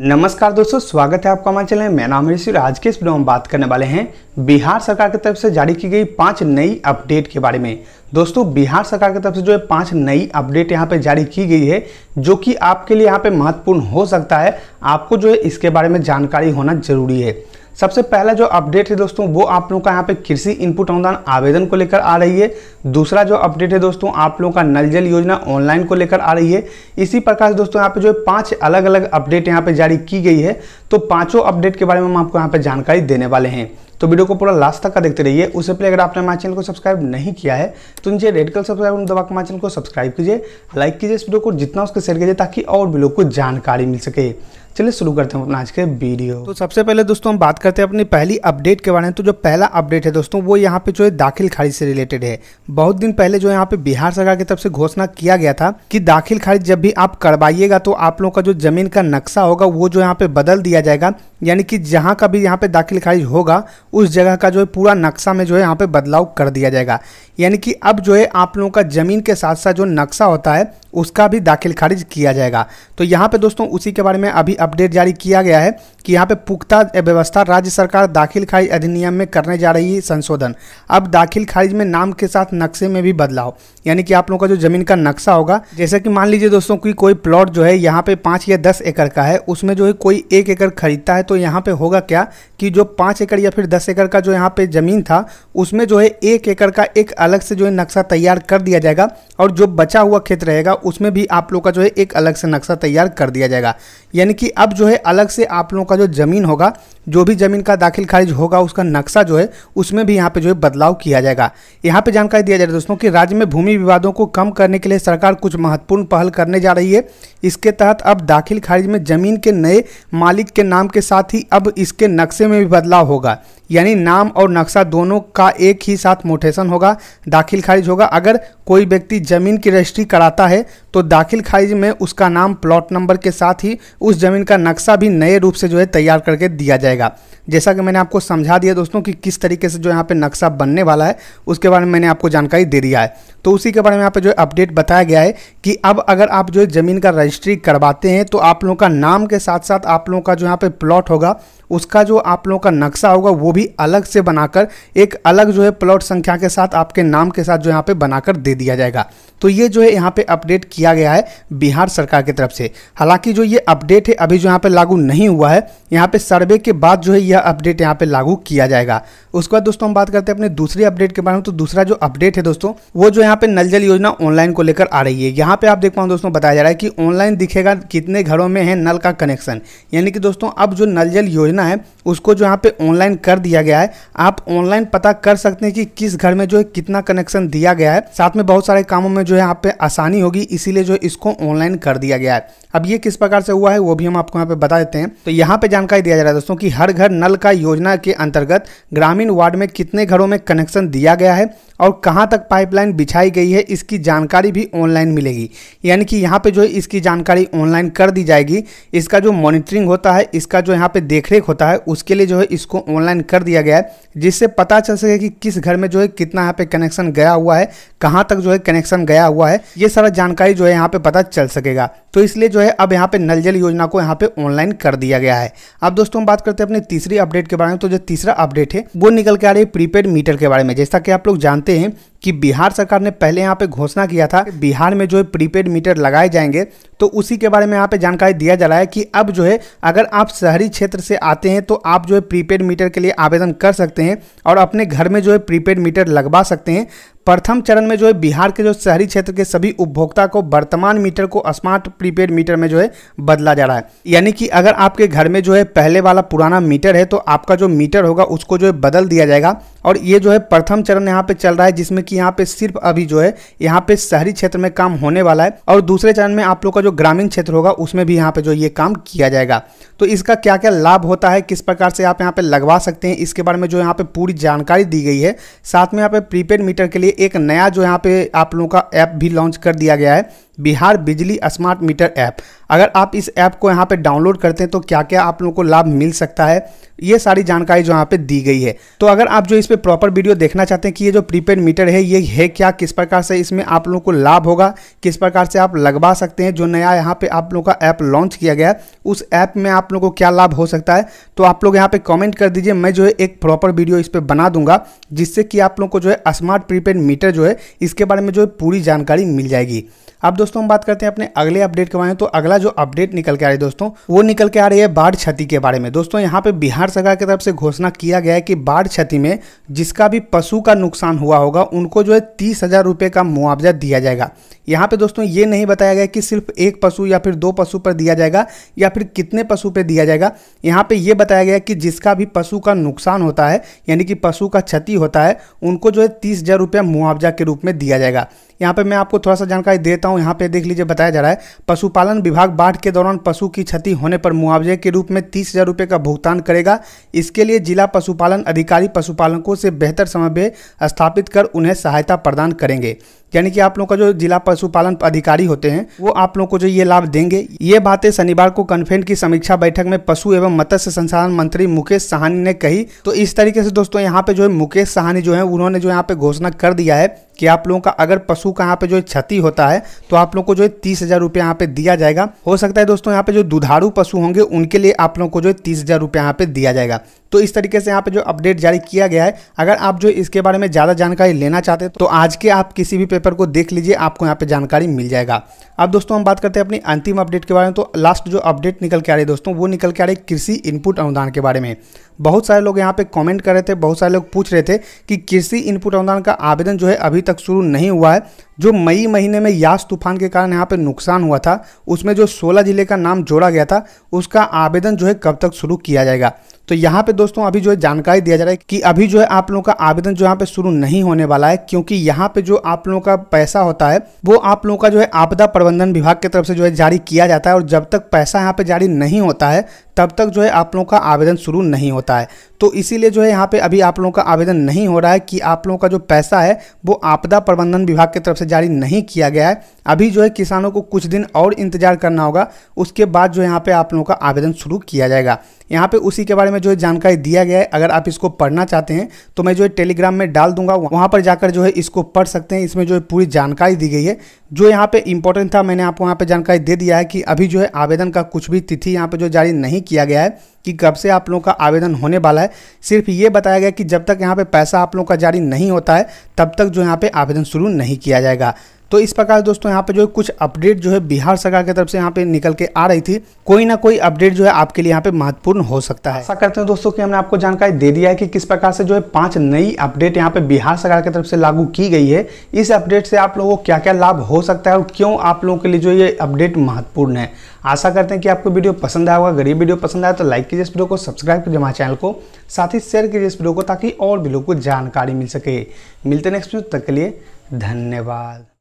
नमस्कार दोस्तों स्वागत है आपका हमारे चैनल में नाम ऋषि आज के इस वीडियो में बात करने वाले हैं बिहार सरकार की तरफ से जारी की गई पांच नई अपडेट के बारे में दोस्तों बिहार सरकार की तरफ से जो है पांच नई अपडेट यहाँ पे जारी की गई है जो कि आपके लिए यहाँ पे महत्वपूर्ण हो सकता है आपको जो है इसके बारे में जानकारी होना जरूरी है सबसे पहला जो अपडेट है दोस्तों वो आप लोगों का यहाँ पे कृषि इनपुट अनुदान आवेदन को लेकर आ रही है दूसरा जो अपडेट है दोस्तों आप लोगों का नल जल योजना ऑनलाइन को लेकर आ रही है इसी प्रकार से दोस्तों यहाँ पे जो है पांच अलग अलग अपडेट यहाँ पे जारी की गई है तो पांचों अपडेट के बारे में हम आपको यहाँ पे जानकारी देने वाले हैं तो वीडियो को पूरा लास्ट तक का देखते रहिए उससे पहले अगर आपने हमारे चैनल को सब्सक्राइब नहीं किया है तो नीचे रेड कलर सब्सक्राइब दबाकर हमारे चैनल को सब्सक्राइब कीजिए लाइक कीजिए इस वीडियो को जितना उसके शेयर कीजिए ताकि और भी लोग को जानकारी मिल सके चलिए शुरू करते हैं अपना आज के वीडियो तो सबसे पहले दोस्तों हम बात करते हैं अपनी पहली अपडेट के बारे में तो जो पहला अपडेट है दोस्तों वो यहाँ पे जो है दाखिल खारिज से रिलेटेड है बहुत दिन पहले जो यहाँ पे बिहार सरकार की तरफ से घोषणा किया गया था कि दाखिल खारिज जब भी आप करवाइएगा तो आप लोगों का जो जमीन का नक्शा होगा वो जो यहाँ पे बदल दिया जाएगा यानी कि जहाँ का भी यहाँ पे दाखिल खारिज होगा उस जगह का जो है पूरा नक्शा में जो है यहाँ पे बदलाव कर दिया जाएगा यानी कि अब जो है आप लोगों का ज़मीन के साथ साथ जो नक्शा होता है उसका भी दाखिल खारिज किया जाएगा तो यहाँ पे दोस्तों उसी के बारे में अभी अपडेट जारी किया गया है कि यहाँ पे पुख्ता व्यवस्था राज्य सरकार दाखिल खारिज अधिनियम में करने जा रही है संशोधन अब दाखिल खारिज में नाम के साथ नक्शे में भी बदलाव यानी कि आप लोगों का जो ज़मीन का नक्शा होगा जैसे कि मान लीजिए दोस्तों कि कोई प्लॉट जो है यहाँ पे पाँच या दस एकड़ का है उसमें जो है कोई एक एकड़ खरीदता है तो यहाँ पे होगा क्या कि जो पाँच एकड़ या फिर दस एकड़ का जो यहाँ पे ज़मीन था उसमें जो है एक एकड़ का एक अलग से जो है नक्शा तैयार कर दिया जाएगा और जो बचा हुआ खेत रहेगा उसमें भी आप लोग का जो है एक अलग से नक्शा तैयार कर दिया जाएगा यानी कि अब जो है अलग से आप लोगों का जो ज़मीन होगा जो भी ज़मीन का दाखिल खारिज होगा उसका नक्शा जो है उसमें भी यहाँ पे जो है बदलाव किया जाएगा यहाँ पे जानकारी दिया जाएगा दोस्तों कि राज्य में भूमि भूमि विवादों को कम करने के लिए सरकार कुछ महत्वपूर्ण पहल करने जा रही है इसके तहत अब दाखिल खारिज में जमीन के नए मालिक के नाम के साथ ही अब इसके नक्शे में भी बदलाव होगा यानी नाम और नक्शा दोनों का एक ही साथ मोटेशन होगा दाखिल खारिज होगा अगर कोई व्यक्ति ज़मीन की रजिस्ट्री कराता है तो दाखिल खारिज में उसका नाम प्लॉट नंबर के साथ ही उस ज़मीन का नक्शा भी नए रूप से जो है तैयार करके दिया जाएगा जैसा कि मैंने आपको समझा दिया दोस्तों कि किस तरीके से जो यहाँ पे नक्शा बनने वाला है उसके बारे में मैंने आपको जानकारी दे दिया है तो उसी के बारे में यहाँ पे जो अपडेट बताया गया है कि अब अगर आप जो ज़मीन का रजिस्ट्री करवाते हैं तो आप लोगों का नाम के साथ साथ आप लोगों का जो यहाँ पे प्लॉट होगा उसका जो आप लोगों का नक्शा होगा वो भी अलग से बनाकर एक अलग जो है प्लॉट संख्या के साथ आपके नाम के साथ जो यहाँ पे बनाकर दे दिया जाएगा तो ये जो है यहाँ पे अपडेट किया गया है बिहार सरकार की तरफ से हालांकि जो ये अपडेट है अभी जो यहाँ पे लागू नहीं हुआ है यहाँ पे सर्वे के बाद जो है यह अपडेट यहाँ पे लागू किया जाएगा उसके बाद दोस्तों हम बात करते हैं अपने दूसरी अपडेट के बारे में तो दूसरा जो अपडेट है दोस्तों वो जो यहाँ पे नल जल योजना ऑनलाइन को लेकर आ रही है यहाँ पे आप देख पाओ दोस्तों बताया जा रहा है कि ऑनलाइन दिखेगा कितने घरों में है नल का कनेक्शन यानी कि दोस्तों अब जो नल जल योजना योजना है उसको जो यहाँ पे ऑनलाइन कर दिया गया है आप ऑनलाइन पता कर सकते हैं कि किस घर में जो है कितना कनेक्शन दिया गया है साथ में बहुत सारे कामों में जो है यहाँ पे आसानी होगी इसीलिए जो इसको ऑनलाइन कर दिया गया है अब ये किस प्रकार से हुआ है वो भी हम आपको यहाँ पे बता देते हैं तो यहाँ पे जानकारी दिया जा रहा है दोस्तों की हर घर नल का योजना के अंतर्गत ग्रामीण वार्ड में कितने घरों में कनेक्शन दिया गया है और कहाँ तक पाइपलाइन बिछाई गई है इसकी जानकारी भी ऑनलाइन मिलेगी यानी कि यहाँ पे जो है इसकी जानकारी ऑनलाइन कर दी जाएगी इसका जो मॉनिटरिंग होता है इसका जो यहाँ पे देखरेख एक होता है उसके लिए जो है इसको ऑनलाइन कर दिया गया है जिससे पता चल सके कि किस घर में जो है कितना यहाँ पे कनेक्शन गया हुआ है कहाँ तक जो है कनेक्शन गया हुआ है ये सारा जानकारी जो है यहाँ पे पता चल सकेगा तो इसलिए जो है अब यहाँ पे नल जल योजना को यहाँ पे ऑनलाइन कर दिया गया है अब दोस्तों हम बात करते हैं अपने तीसरी अपडेट के बारे में तो जो तीसरा अपडेट है वो निकल के आ रही है प्रीपेड मीटर के बारे में जैसा कि आप लोग जानते हैं कि बिहार सरकार ने पहले यहाँ पे घोषणा किया था कि बिहार में जो है प्रीपेड मीटर लगाए जाएंगे तो उसी के बारे में यहाँ पे जानकारी दिया जा रहा है कि अब जो है अगर आप शहरी क्षेत्र से आते हैं तो आप जो है प्रीपेड मीटर के लिए आवेदन कर सकते हैं और अपने घर में जो है प्रीपेड मीटर लगवा सकते हैं प्रथम चरण में जो है बिहार के जो शहरी क्षेत्र के सभी उपभोक्ता को वर्तमान मीटर को स्मार्ट प्रीपेड मीटर में जो है बदला जा रहा है यानी कि अगर आपके घर में जो है पहले वाला पुराना मीटर है तो आपका जो मीटर होगा उसको जो है बदल दिया जाएगा और ये जो है प्रथम चरण यहाँ पे चल रहा है जिसमें कि यहाँ पे सिर्फ अभी जो है यहाँ पे शहरी क्षेत्र में काम होने वाला है और दूसरे चरण में आप लोग का जो ग्रामीण क्षेत्र होगा उसमें भी यहाँ पे जो ये काम किया जाएगा तो इसका क्या क्या लाभ होता है किस प्रकार से आप यहाँ पे लगवा सकते हैं इसके बारे में जो यहाँ पे पूरी जानकारी दी गई है साथ में यहाँ पे प्रीपेड मीटर के लिए एक नया जो यहाँ पे आप लोगों का ऐप भी लॉन्च कर दिया गया है बिहार बिजली स्मार्ट मीटर ऐप अगर आप इस ऐप को यहाँ पे डाउनलोड करते हैं तो क्या क्या आप लोगों को लाभ मिल सकता है ये सारी जानकारी जो यहाँ पे दी गई है तो अगर आप जो इस पर प्रॉपर वीडियो देखना चाहते हैं कि ये जो प्रीपेड मीटर है ये है क्या किस प्रकार से इसमें आप लोगों को लाभ होगा किस प्रकार से आप लगवा सकते हैं जो नया यहाँ पे आप लोगों का ऐप लॉन्च किया गया है उस ऐप में आप लोगों को क्या लाभ हो सकता है तो आप लोग यहाँ पे कॉमेंट कर दीजिए मैं जो है एक प्रॉपर वीडियो इस पर बना दूंगा जिससे कि आप लोगों को जो है स्मार्ट प्रीपेड मीटर जो है इसके बारे में जो है पूरी जानकारी मिल जाएगी अब दोस्तों हम बात करते हैं अपने अगले अपडेट के बारे में तो अगला जो अपडेट निकल के आ रही है दोस्तों वो निकल के आ रही है बाढ़ क्षति के बारे में दोस्तों यहाँ पे बिहार सरकार की तरफ से घोषणा किया गया है कि बाढ़ क्षति में जिसका भी पशु का नुकसान हुआ होगा उनको जो है तीस हजार रुपये का मुआवजा दिया जाएगा यहाँ पे दोस्तों ये नहीं बताया गया कि सिर्फ एक पशु या फिर दो पशु पर दिया जाएगा या फिर कितने पशु पर दिया जाएगा यहाँ पे ये बताया गया कि जिसका भी पशु का नुकसान होता है यानी कि पशु का क्षति होता है उनको जो है तीस हजार रुपया मुआवजा के रूप में दिया जाएगा यहाँ पे मैं आपको थोड़ा सा जानकारी देता हूँ यहाँ पे देख लीजिए बताया जा रहा है पशुपालन विभाग बाढ़ के दौरान पशु की क्षति होने पर मुआवजे के रूप में तीस हज़ार रुपये का भुगतान करेगा इसके लिए जिला पशुपालन अधिकारी पशुपालकों से बेहतर समन्वय स्थापित कर उन्हें सहायता प्रदान करेंगे यानी कि आप लोग का जो जिला पशुपालन अधिकारी होते हैं वो आप लोग को जो ये लाभ देंगे ये बातें शनिवार को कन्फेंट की समीक्षा बैठक में पशु एवं मत्स्य संसाधन मंत्री मुकेश सहानी ने कही तो इस तरीके से दोस्तों यहाँ पे जो है मुकेश सहानी जो है उन्होंने जो यहाँ पे घोषणा कर दिया है कि आप लोगों का अगर पशु का यहाँ पे जो क्षति होता है तो आप लोग को जो है तीस हज़ार रुपये यहाँ पे दिया जाएगा हो सकता है दोस्तों यहाँ पे जो दुधारू पशु होंगे उनके लिए आप लोगों को जो है तीस हज़ार रुपये यहाँ पे दिया जाएगा तो इस तरीके से यहाँ पे जो अपडेट जारी किया गया है अगर आप जो इसके बारे में ज़्यादा जानकारी लेना चाहते हैं तो आज के आप किसी भी पेपर को देख लीजिए आपको यहाँ पे जानकारी मिल जाएगा अब दोस्तों हम बात करते हैं अपनी अंतिम अपडेट के बारे में तो लास्ट जो अपडेट निकल के आ रही है दोस्तों वो निकल के आ रही है कृषि इनपुट अनुदान के बारे में बहुत सारे लोग यहाँ पे कमेंट कर रहे थे बहुत सारे लोग पूछ रहे थे कि कृषि इनपुट अनुदान का आवेदन जो है अभी तक शुरू नहीं हुआ है जो मई महीने में यास तूफान के कारण यहाँ पे नुकसान हुआ था उसमें जो 16 जिले का नाम जोड़ा गया था उसका आवेदन जो है कब तक शुरू किया जाएगा तो यहाँ पे दोस्तों अभी जो है जानकारी दिया जा रहा है कि अभी जो है आप लोगों का आवेदन जो यहाँ पे शुरू नहीं होने वाला है क्योंकि यहाँ पे जो आप लोगों का पैसा होता है वो आप लोगों का जो है आपदा प्रबंधन विभाग की तरफ से जो है जारी किया जाता है और जब तक पैसा यहाँ पे जारी नहीं होता है तब तक जो है आप लोगों का आवेदन शुरू नहीं होता है तो इसीलिए जो है यहाँ पे अभी आप लोगों का आवेदन नहीं हो रहा है कि आप लोगों का जो पैसा है वो आपदा प्रबंधन विभाग की तरफ से जारी नहीं किया गया है अभी जो है किसानों को कुछ दिन और इंतजार करना होगा उसके बाद जो यहाँ पे आप लोगों का आवेदन शुरू किया जाएगा यहाँ पे उसी के बारे में जो है जानकारी दिया गया है अगर आप इसको पढ़ना चाहते हैं तो मैं जो है टेलीग्राम में डाल दूंगा वहाँ पर जाकर जो है इसको पढ़ सकते हैं इसमें जो है पूरी जानकारी दी गई है जो यहाँ पे इंपॉर्टेंट था मैंने आपको यहाँ पे जानकारी दे दिया है कि अभी जो है आवेदन का कुछ भी तिथि यहाँ पर जो जारी नहीं किया गया है कि कब से आप लोगों का आवेदन होने वाला है सिर्फ ये बताया गया कि जब तक यहाँ पर पैसा आप लोगों का जारी नहीं होता है तब तक जो यहाँ पर आवेदन शुरू नहीं किया जाएगा तो इस प्रकार दोस्तों यहाँ पे जो है कुछ अपडेट जो है बिहार सरकार की तरफ से यहाँ पे निकल के आ रही थी कोई ना कोई अपडेट जो है आपके लिए यहाँ पे महत्वपूर्ण हो सकता है ऐसा करते हैं दोस्तों कि हमने आपको जानकारी दे दिया है कि किस प्रकार से जो है पांच नई अपडेट यहाँ पे बिहार सरकार की तरफ से लागू की गई है इस अपडेट से आप लोगों को क्या क्या लाभ हो सकता है और क्यों आप लोगों के लिए जो ये अपडेट महत्वपूर्ण है आशा करते हैं कि आपको वीडियो पसंद आया होगा गरीब वीडियो पसंद आया तो लाइक कीजिए इस वीडियो को सब्सक्राइब कीजिए हमारे चैनल को साथ ही शेयर कीजिए इस वीडियो को ताकि और भी लोगों को जानकारी मिल सके मिलते नेक्स्ट वीडियो तक के लिए धन्यवाद